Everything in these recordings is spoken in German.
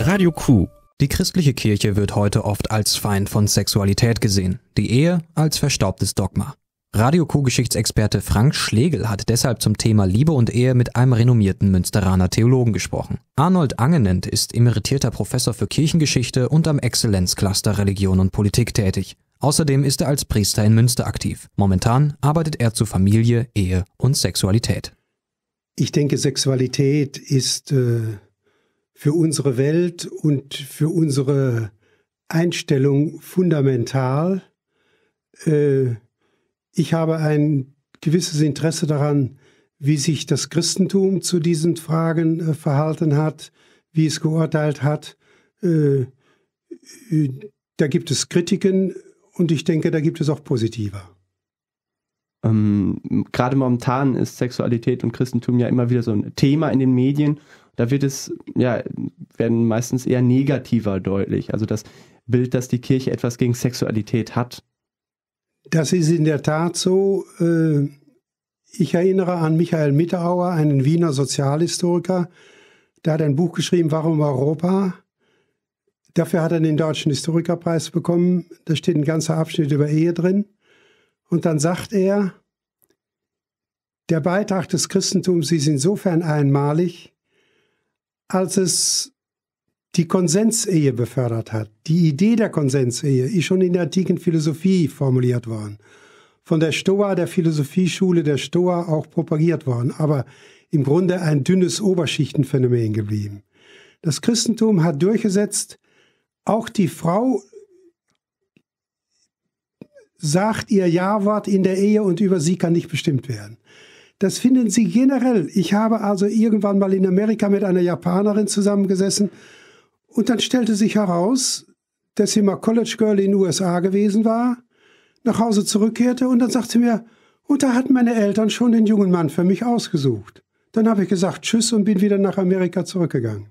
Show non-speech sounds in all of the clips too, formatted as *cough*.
Radio Q. Die christliche Kirche wird heute oft als Feind von Sexualität gesehen, die Ehe als verstaubtes Dogma. Radio Q-Geschichtsexperte Frank Schlegel hat deshalb zum Thema Liebe und Ehe mit einem renommierten Münsteraner Theologen gesprochen. Arnold Angenent ist emeritierter Professor für Kirchengeschichte und am Exzellenzcluster Religion und Politik tätig. Außerdem ist er als Priester in Münster aktiv. Momentan arbeitet er zu Familie, Ehe und Sexualität. Ich denke, Sexualität ist äh, für unsere Welt und für unsere Einstellung fundamental. Äh, ich habe ein gewisses Interesse daran, wie sich das Christentum zu diesen Fragen äh, verhalten hat, wie es geurteilt hat. Äh, da gibt es Kritiken und ich denke, da gibt es auch positiver. Ähm, gerade momentan ist Sexualität und Christentum ja immer wieder so ein Thema in den Medien da wird es, ja, werden meistens eher negativer deutlich. Also das Bild, dass die Kirche etwas gegen Sexualität hat. Das ist in der Tat so. Äh, ich erinnere an Michael Mitterauer, einen Wiener Sozialhistoriker. Der hat ein Buch geschrieben, Warum Europa? Dafür hat er den Deutschen Historikerpreis bekommen. Da steht ein ganzer Abschnitt über Ehe drin. Und dann sagt er, der Beitrag des Christentums ist insofern einmalig, als es die Konsensehe befördert hat. Die Idee der Konsensehe ist schon in der antiken Philosophie formuliert worden. Von der Stoa, der Philosophieschule der Stoa, auch propagiert worden, aber im Grunde ein dünnes Oberschichtenphänomen geblieben. Das Christentum hat durchgesetzt, auch die Frau sagt ihr Ja-Wort in der Ehe und über sie kann nicht bestimmt werden. Das finden Sie generell. Ich habe also irgendwann mal in Amerika mit einer Japanerin zusammengesessen und dann stellte sich heraus, dass sie mal College Girl in den USA gewesen war, nach Hause zurückkehrte und dann sagte sie mir, und oh, da hatten meine Eltern schon den jungen Mann für mich ausgesucht. Dann habe ich gesagt Tschüss und bin wieder nach Amerika zurückgegangen.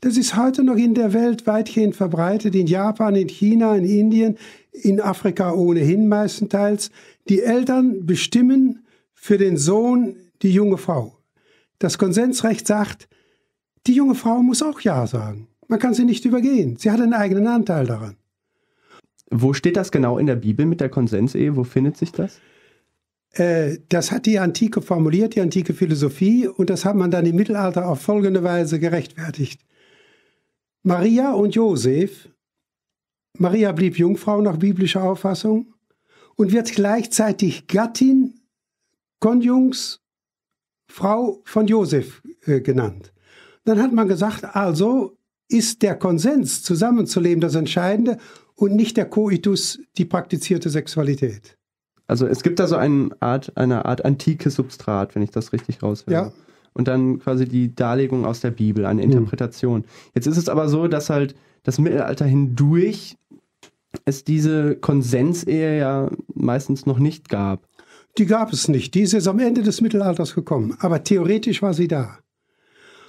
Das ist heute noch in der Welt weitgehend verbreitet, in Japan, in China, in Indien, in Afrika ohnehin meistenteils. Die Eltern bestimmen, für den Sohn die junge Frau. Das Konsensrecht sagt, die junge Frau muss auch Ja sagen. Man kann sie nicht übergehen. Sie hat einen eigenen Anteil daran. Wo steht das genau in der Bibel mit der Konsensehe? Wo findet sich das? Äh, das hat die Antike formuliert, die antike Philosophie, und das hat man dann im Mittelalter auf folgende Weise gerechtfertigt. Maria und Josef, Maria blieb Jungfrau nach biblischer Auffassung und wird gleichzeitig Gattin Konjungs Frau von Josef äh, genannt. Dann hat man gesagt, also ist der Konsens, zusammenzuleben, das Entscheidende und nicht der Coitus, die praktizierte Sexualität. Also es gibt da so eine Art, eine Art antike Substrat, wenn ich das richtig raushöre. Ja. Und dann quasi die Darlegung aus der Bibel, eine hm. Interpretation. Hm. Jetzt ist es aber so, dass halt das Mittelalter hindurch es diese Konsensehe ja meistens noch nicht gab. Die gab es nicht. Die ist jetzt am Ende des Mittelalters gekommen. Aber theoretisch war sie da.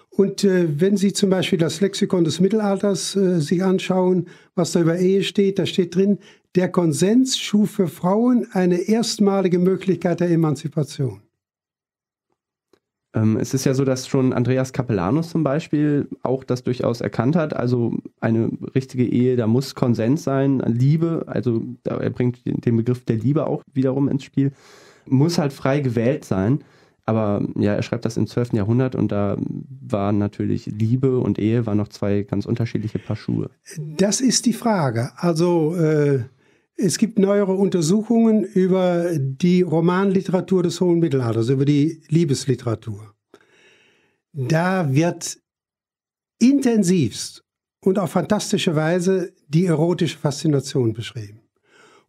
Und äh, wenn Sie zum Beispiel das Lexikon des Mittelalters äh, sich anschauen, was da über Ehe steht, da steht drin, der Konsens schuf für Frauen eine erstmalige Möglichkeit der Emanzipation. Ähm, es ist ja so, dass schon Andreas Capellanus zum Beispiel auch das durchaus erkannt hat. Also eine richtige Ehe, da muss Konsens sein, Liebe. Also er bringt den Begriff der Liebe auch wiederum ins Spiel muss halt frei gewählt sein. Aber ja, er schreibt das im 12. Jahrhundert und da waren natürlich Liebe und Ehe waren noch zwei ganz unterschiedliche Paar Schuhe. Das ist die Frage. Also äh, es gibt neuere Untersuchungen über die Romanliteratur des hohen Mittelalters, über die Liebesliteratur. Da wird intensivst und auf fantastische Weise die erotische Faszination beschrieben.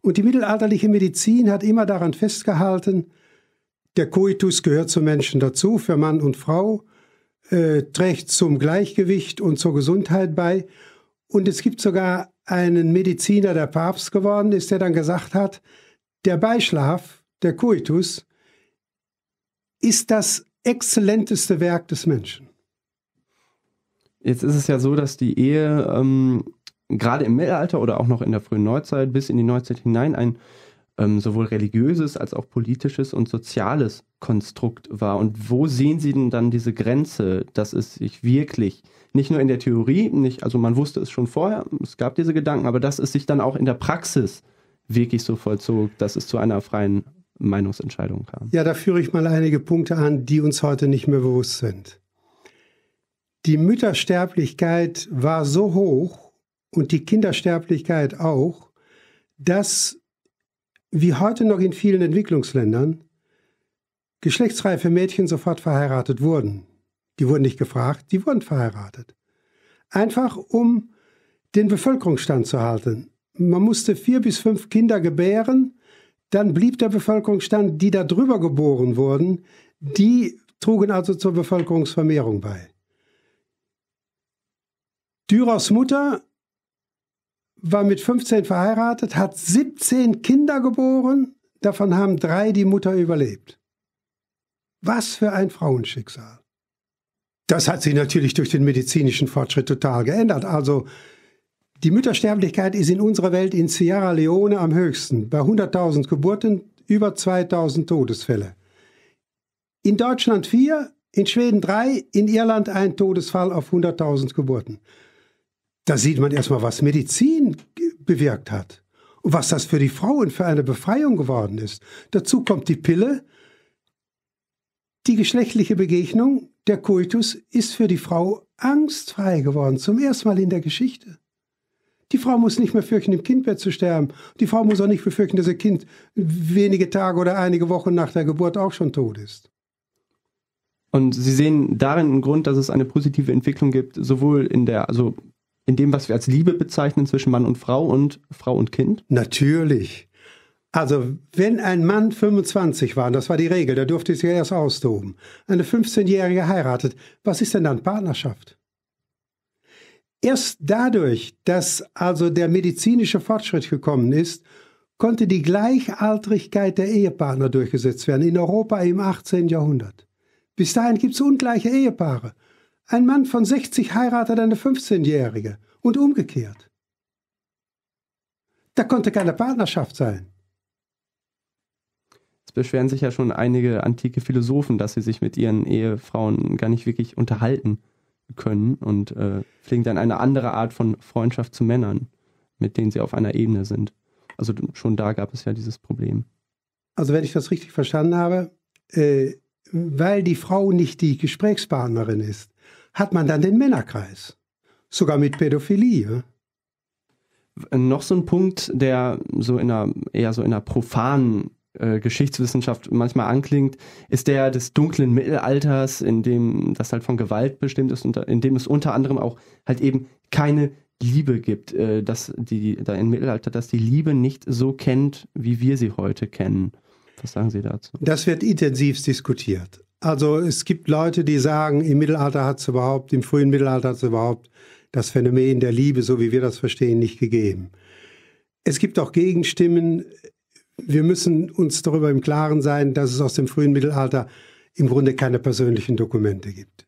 Und die mittelalterliche Medizin hat immer daran festgehalten, der Koitus gehört zum Menschen dazu, für Mann und Frau, äh, trägt zum Gleichgewicht und zur Gesundheit bei. Und es gibt sogar einen Mediziner, der Papst geworden ist, der dann gesagt hat, der Beischlaf, der Koitus, ist das exzellenteste Werk des Menschen. Jetzt ist es ja so, dass die Ehe ähm, gerade im Mittelalter oder auch noch in der frühen Neuzeit bis in die Neuzeit hinein ein ähm, sowohl religiöses als auch politisches und soziales Konstrukt war. Und wo sehen Sie denn dann diese Grenze, dass es sich wirklich nicht nur in der Theorie, nicht, also man wusste es schon vorher, es gab diese Gedanken, aber dass es sich dann auch in der Praxis wirklich so vollzog, dass es zu einer freien Meinungsentscheidung kam? Ja, da führe ich mal einige Punkte an, die uns heute nicht mehr bewusst sind. Die Müttersterblichkeit war so hoch, und die Kindersterblichkeit auch, dass wie heute noch in vielen Entwicklungsländern geschlechtsreife Mädchen sofort verheiratet wurden. Die wurden nicht gefragt, die wurden verheiratet. Einfach um den Bevölkerungsstand zu halten. Man musste vier bis fünf Kinder gebären, dann blieb der Bevölkerungsstand, die da drüber geboren wurden, die trugen also zur Bevölkerungsvermehrung bei. Dürers Mutter war mit 15 verheiratet, hat 17 Kinder geboren, davon haben drei die Mutter überlebt. Was für ein Frauenschicksal. Das hat sich natürlich durch den medizinischen Fortschritt total geändert. Also die Müttersterblichkeit ist in unserer Welt in Sierra Leone am höchsten, bei 100.000 Geburten über 2.000 Todesfälle. In Deutschland vier, in Schweden drei, in Irland ein Todesfall auf 100.000 Geburten. Da sieht man erstmal, was Medizin bewirkt hat und was das für die Frauen für eine Befreiung geworden ist. Dazu kommt die Pille. Die geschlechtliche Begegnung, der Koitus, ist für die Frau angstfrei geworden, zum ersten Mal in der Geschichte. Die Frau muss nicht mehr fürchten, im Kindbett zu sterben. Die Frau muss auch nicht befürchten, dass ihr Kind wenige Tage oder einige Wochen nach der Geburt auch schon tot ist. Und Sie sehen darin einen Grund, dass es eine positive Entwicklung gibt, sowohl in der, also in dem, was wir als Liebe bezeichnen zwischen Mann und Frau und Frau und Kind? Natürlich. Also, wenn ein Mann 25 war, das war die Regel, da durfte sich erst austoben, eine 15-Jährige heiratet, was ist denn dann Partnerschaft? Erst dadurch, dass also der medizinische Fortschritt gekommen ist, konnte die Gleichaltrigkeit der Ehepartner durchgesetzt werden, in Europa im 18. Jahrhundert. Bis dahin gibt es ungleiche Ehepaare. Ein Mann von 60 heiratet eine 15-Jährige und umgekehrt. Da konnte keine Partnerschaft sein. Es beschweren sich ja schon einige antike Philosophen, dass sie sich mit ihren Ehefrauen gar nicht wirklich unterhalten können und äh, pflegen dann eine andere Art von Freundschaft zu Männern, mit denen sie auf einer Ebene sind. Also schon da gab es ja dieses Problem. Also wenn ich das richtig verstanden habe, äh, weil die Frau nicht die Gesprächspartnerin ist, hat man dann den Männerkreis. Sogar mit Pädophilie. Noch so ein Punkt, der so in einer, eher so in einer profanen äh, Geschichtswissenschaft manchmal anklingt, ist der des dunklen Mittelalters, in dem das halt von Gewalt bestimmt ist und in dem es unter anderem auch halt eben keine Liebe gibt, äh, dass die, da im Mittelalter, dass die Liebe nicht so kennt, wie wir sie heute kennen. Was sagen Sie dazu? Das wird intensiv diskutiert. Also es gibt Leute, die sagen, im Mittelalter hat es überhaupt, im frühen Mittelalter hat es überhaupt das Phänomen der Liebe, so wie wir das verstehen, nicht gegeben. Es gibt auch Gegenstimmen. Wir müssen uns darüber im Klaren sein, dass es aus dem frühen Mittelalter im Grunde keine persönlichen Dokumente gibt.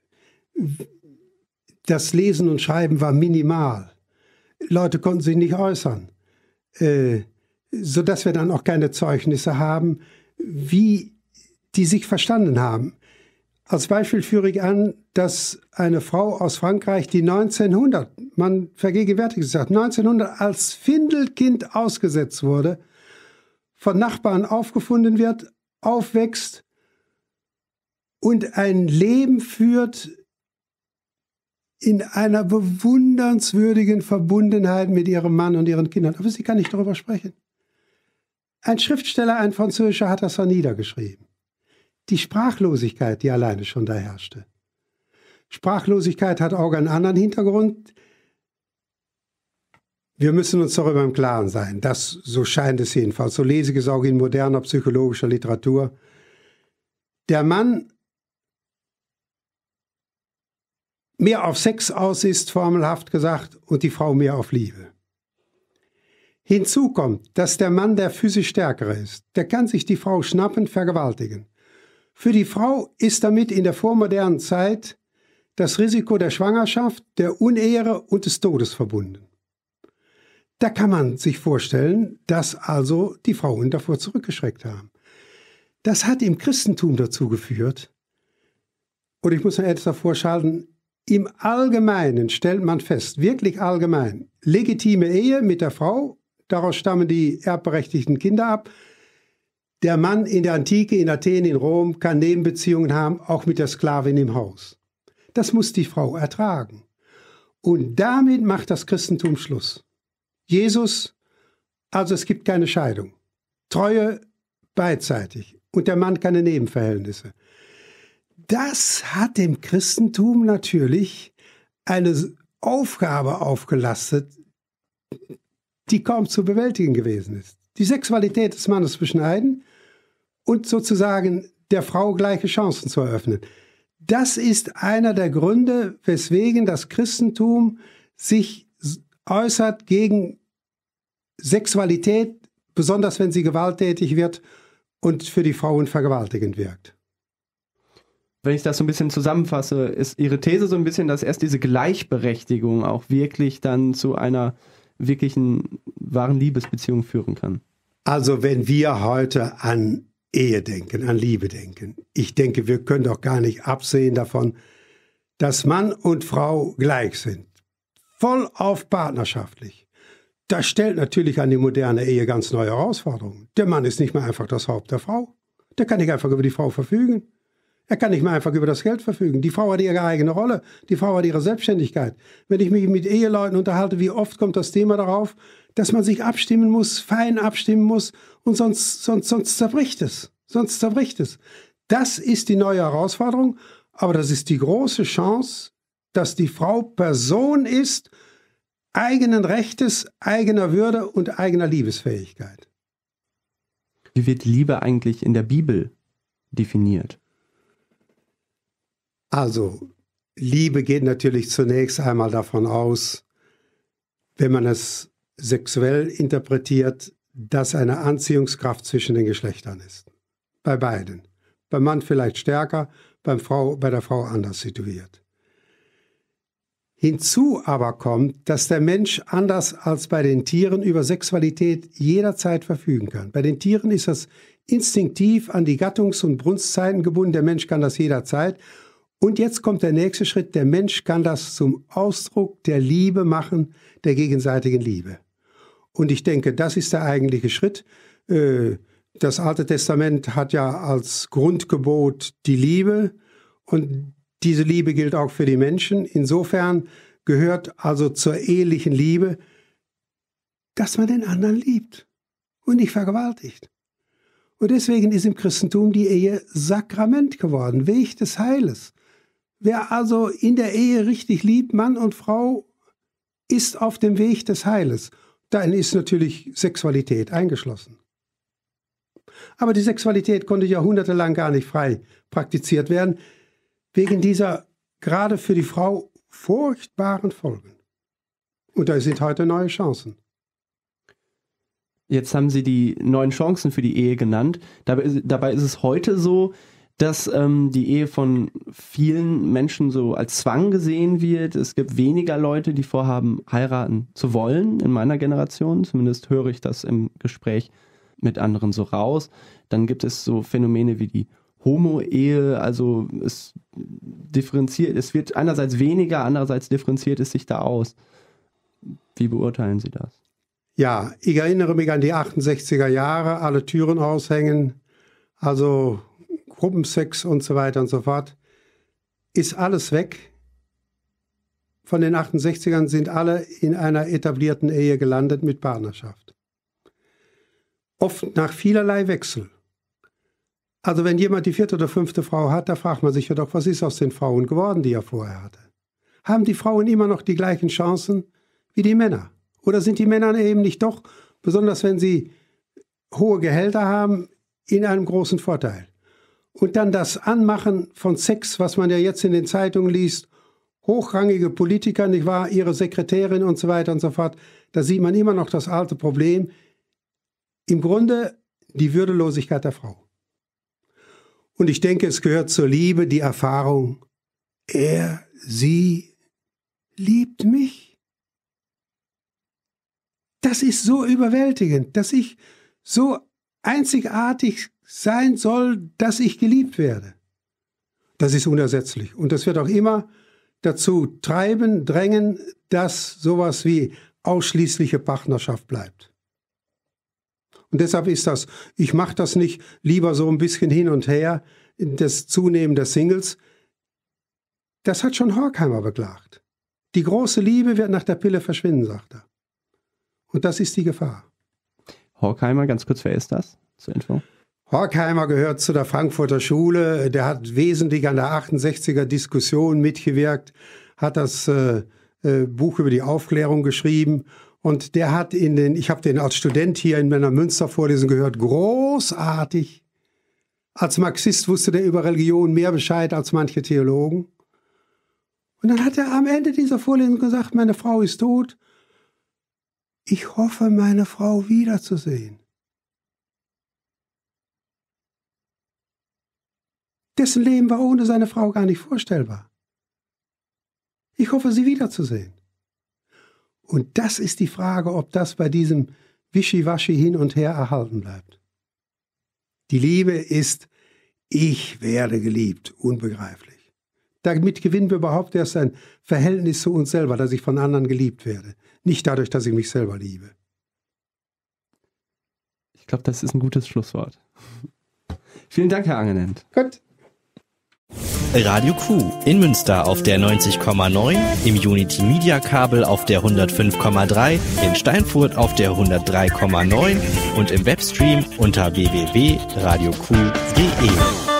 Das Lesen und Schreiben war minimal. Leute konnten sich nicht äußern, äh, sodass wir dann auch keine Zeugnisse haben, wie die sich verstanden haben. Als Beispiel führe ich an, dass eine Frau aus Frankreich, die 1900, man vergegenwärtigt gesagt, 1900 als Findelkind ausgesetzt wurde, von Nachbarn aufgefunden wird, aufwächst und ein Leben führt in einer bewundernswürdigen Verbundenheit mit ihrem Mann und ihren Kindern. Aber sie kann nicht darüber sprechen. Ein Schriftsteller, ein Französischer, hat das niedergeschrieben die Sprachlosigkeit, die alleine schon da herrschte. Sprachlosigkeit hat auch einen anderen Hintergrund. Wir müssen uns darüber im Klaren sein, das, so scheint es jedenfalls, so lese ich es auch in moderner psychologischer Literatur. Der Mann mehr auf Sex aus ist, formelhaft gesagt, und die Frau mehr auf Liebe. Hinzu kommt, dass der Mann der physisch Stärkere ist. Der kann sich die Frau schnappen, vergewaltigen. Für die Frau ist damit in der vormodernen Zeit das Risiko der Schwangerschaft, der Unehre und des Todes verbunden. Da kann man sich vorstellen, dass also die Frauen davor zurückgeschreckt haben. Das hat im Christentum dazu geführt, und ich muss mir etwas vorschalten, im Allgemeinen stellt man fest, wirklich allgemein, legitime Ehe mit der Frau, daraus stammen die erbberechtigten Kinder ab, der Mann in der Antike, in Athen, in Rom kann Nebenbeziehungen haben, auch mit der Sklavin im Haus. Das muss die Frau ertragen. Und damit macht das Christentum Schluss. Jesus, also es gibt keine Scheidung. Treue beidseitig. Und der Mann keine Nebenverhältnisse. Das hat dem Christentum natürlich eine Aufgabe aufgelastet, die kaum zu bewältigen gewesen ist die Sexualität des Mannes beschneiden und sozusagen der Frau gleiche Chancen zu eröffnen. Das ist einer der Gründe, weswegen das Christentum sich äußert gegen Sexualität, besonders wenn sie gewalttätig wird und für die Frauen vergewaltigend wirkt. Wenn ich das so ein bisschen zusammenfasse, ist Ihre These so ein bisschen, dass erst diese Gleichberechtigung auch wirklich dann zu einer wirklichen wahren Liebesbeziehungen führen kann. Also wenn wir heute an Ehe denken, an Liebe denken, ich denke, wir können doch gar nicht absehen davon, dass Mann und Frau gleich sind. Voll auf partnerschaftlich. Das stellt natürlich an die moderne Ehe ganz neue Herausforderungen. Der Mann ist nicht mehr einfach das Haupt der Frau. Der kann nicht einfach über die Frau verfügen. Er kann nicht mehr einfach über das Geld verfügen. Die Frau hat ihre eigene Rolle. Die Frau hat ihre Selbstständigkeit. Wenn ich mich mit Eheleuten unterhalte, wie oft kommt das Thema darauf, dass man sich abstimmen muss, fein abstimmen muss und sonst, sonst, sonst zerbricht es. Sonst zerbricht es. Das ist die neue Herausforderung, aber das ist die große Chance, dass die Frau Person ist, eigenen Rechtes, eigener Würde und eigener Liebesfähigkeit. Wie wird Liebe eigentlich in der Bibel definiert? Also, Liebe geht natürlich zunächst einmal davon aus, wenn man es sexuell interpretiert, dass eine Anziehungskraft zwischen den Geschlechtern ist. Bei beiden. Beim Mann vielleicht stärker, beim Frau, bei der Frau anders situiert. Hinzu aber kommt, dass der Mensch anders als bei den Tieren über Sexualität jederzeit verfügen kann. Bei den Tieren ist das instinktiv an die Gattungs- und Brunstzeiten gebunden. Der Mensch kann das jederzeit und jetzt kommt der nächste Schritt. Der Mensch kann das zum Ausdruck der Liebe machen, der gegenseitigen Liebe. Und ich denke, das ist der eigentliche Schritt. Äh, das Alte Testament hat ja als Grundgebot die Liebe und diese Liebe gilt auch für die Menschen. Insofern gehört also zur ehelichen Liebe, dass man den anderen liebt und nicht vergewaltigt. Und deswegen ist im Christentum die Ehe Sakrament geworden, Weg des Heiles. Wer also in der Ehe richtig liebt, Mann und Frau, ist auf dem Weg des Heiles. Dann ist natürlich Sexualität eingeschlossen. Aber die Sexualität konnte jahrhundertelang gar nicht frei praktiziert werden, wegen dieser gerade für die Frau furchtbaren Folgen. Und da sind heute neue Chancen. Jetzt haben Sie die neuen Chancen für die Ehe genannt. Dabei, dabei ist es heute so, dass ähm, die Ehe von vielen Menschen so als Zwang gesehen wird. Es gibt weniger Leute, die vorhaben, heiraten zu wollen, in meiner Generation. Zumindest höre ich das im Gespräch mit anderen so raus. Dann gibt es so Phänomene wie die Homo-Ehe, also es differenziert, es wird einerseits weniger, andererseits differenziert es sich da aus. Wie beurteilen Sie das? Ja, ich erinnere mich an die 68er Jahre, alle Türen aushängen, also Gruppensex und so weiter und so fort, ist alles weg. Von den 68ern sind alle in einer etablierten Ehe gelandet mit Partnerschaft. Oft nach vielerlei Wechsel. Also wenn jemand die vierte oder fünfte Frau hat, da fragt man sich ja doch, was ist aus den Frauen geworden, die er vorher hatte? Haben die Frauen immer noch die gleichen Chancen wie die Männer? Oder sind die Männer eben nicht doch, besonders wenn sie hohe Gehälter haben, in einem großen Vorteil? Und dann das Anmachen von Sex, was man ja jetzt in den Zeitungen liest, hochrangige Politiker, nicht wahr, ihre Sekretärin und so weiter und so fort, da sieht man immer noch das alte Problem. Im Grunde die Würdelosigkeit der Frau. Und ich denke, es gehört zur Liebe die Erfahrung, er, sie liebt mich. Das ist so überwältigend, dass ich so einzigartig sein soll, dass ich geliebt werde. Das ist unersetzlich. Und das wird auch immer dazu treiben, drängen, dass sowas wie ausschließliche Partnerschaft bleibt. Und deshalb ist das, ich mache das nicht lieber so ein bisschen hin und her, das Zunehmen der Singles. Das hat schon Horkheimer beklagt. Die große Liebe wird nach der Pille verschwinden, sagt er. Und das ist die Gefahr. Horkheimer, ganz kurz, wer ist das zur Info? Horkheimer gehört zu der Frankfurter Schule. Der hat wesentlich an der 68er Diskussion mitgewirkt, hat das äh, äh, Buch über die Aufklärung geschrieben. Und der hat in den, ich habe den als Student hier in meiner Münster Münstervorlesung gehört, großartig. Als Marxist wusste der über Religion mehr Bescheid als manche Theologen. Und dann hat er am Ende dieser Vorlesung gesagt, meine Frau ist tot. Ich hoffe, meine Frau wiederzusehen. Dessen Leben war ohne seine Frau gar nicht vorstellbar. Ich hoffe, sie wiederzusehen. Und das ist die Frage, ob das bei diesem Wischiwaschi hin und her erhalten bleibt. Die Liebe ist, ich werde geliebt, unbegreiflich. Damit gewinnen wir überhaupt erst ein Verhältnis zu uns selber, dass ich von anderen geliebt werde, nicht dadurch, dass ich mich selber liebe. Ich glaube, das ist ein gutes Schlusswort. *laughs* Vielen Dank, Herr Angenent. Gut. Radio Q in Münster auf der 90,9, im Unity Media Kabel auf der 105,3, in Steinfurt auf der 103,9 und im Webstream unter www.radioq.de.